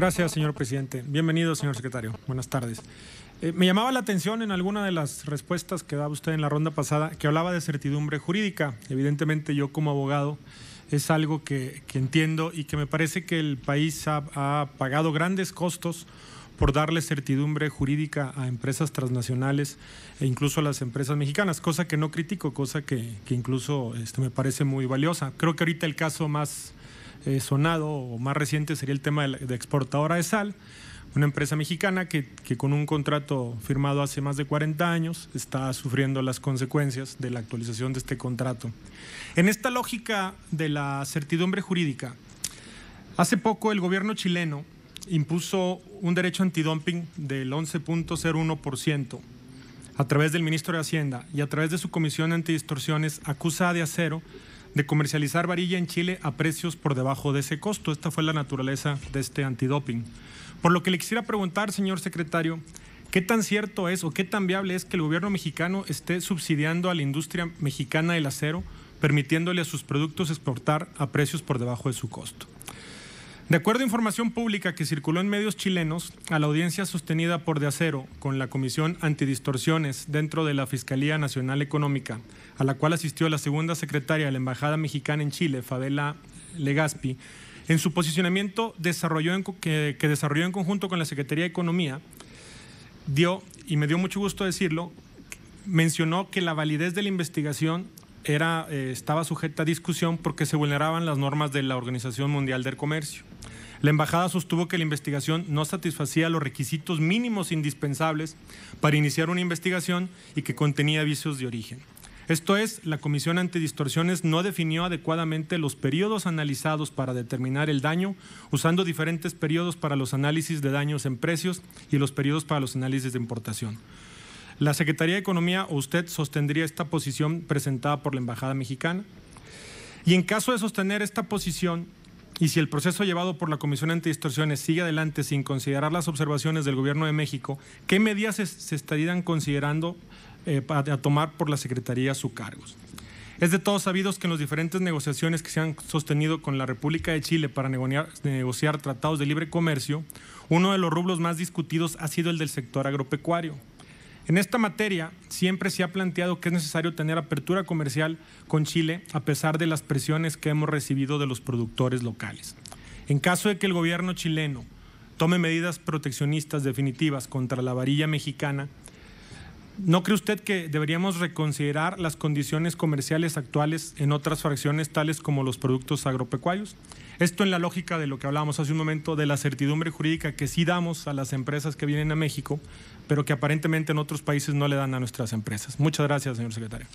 Gracias, señor presidente. Bienvenido, señor secretario. Buenas tardes. Eh, me llamaba la atención en alguna de las respuestas que daba usted en la ronda pasada que hablaba de certidumbre jurídica. Evidentemente yo como abogado es algo que, entiendo y que me parece que el país ha, pagado grandes costos por darle certidumbre jurídica a empresas transnacionales e incluso a las empresas mexicanas, cosa que no critico, cosa que, incluso este, me parece muy valiosa. Creo que ahorita el caso más eh, sonado o más reciente sería el tema de, exportadora de sal, una empresa mexicana que, con un contrato firmado hace más de 40 años está sufriendo las consecuencias de la actualización de este contrato. En esta lógica de la certidumbre jurídica, hace poco el gobierno chileno impuso un derecho antidumping del 11.01% a través del ministro de Hacienda y a través de su comisión antidistorsiones acusa de acero de comercializar varilla en Chile a precios por debajo de ese costo. Esta fue la naturaleza de este antidoping. Por lo que le quisiera preguntar, señor secretario, ¿qué tan cierto es o qué tan viable es que el gobierno mexicano esté subsidiando a la industria mexicana del acero, permitiéndole a sus productos exportar a precios por debajo de su costo? De acuerdo a información pública que circuló en medios chilenos, a la audiencia sostenida por De Acero con la Comisión Antidistorsiones dentro de la Fiscalía Nacional Económica, a la cual asistió la segunda secretaria de la Embajada Mexicana en Chile, Fabela Legaspi, en su posicionamiento desarrolló en, que, que desarrolló en conjunto con la Secretaría de Economía, dio, y me dio mucho gusto decirlo, mencionó que la validez de la investigación eh, estaba sujeta a discusión porque se vulneraban las normas de la Organización Mundial del Comercio. La embajada sostuvo que la investigación no satisfacía los requisitos mínimos indispensables para iniciar una investigación y que contenía vicios de origen. Esto es, la Comisión Antidistorsiones no definió adecuadamente los periodos analizados para determinar el daño, usando diferentes periodos para los análisis de daños en precios y los periodos para los análisis de importación. ¿La Secretaría de Economía o usted sostendría esta posición presentada por la Embajada Mexicana? Y en caso de sostener esta posición, y si el proceso llevado por la Comisión Antidistorsiones sigue adelante sin considerar las observaciones del Gobierno de México, ¿qué medidas se, estarían considerando eh, a, tomar por la Secretaría a su cargo? Es de todos sabidos que en las diferentes negociaciones que se han sostenido con la República de Chile para negociar, negociar, tratados de libre comercio, uno de los rublos más discutidos ha sido el del sector agropecuario. En esta materia siempre se ha planteado que es necesario tener apertura comercial con Chile a pesar de las presiones que hemos recibido de los productores locales. En caso de que el gobierno chileno tome medidas proteccionistas definitivas contra la varilla mexicana, ¿No cree usted que deberíamos reconsiderar las condiciones comerciales actuales en otras fracciones, tales como los productos agropecuarios? Esto en la lógica de lo que hablábamos hace un momento, de la certidumbre jurídica que sí damos a las empresas que vienen a México, pero que aparentemente en otros países no le dan a nuestras empresas. Muchas gracias, señor secretario.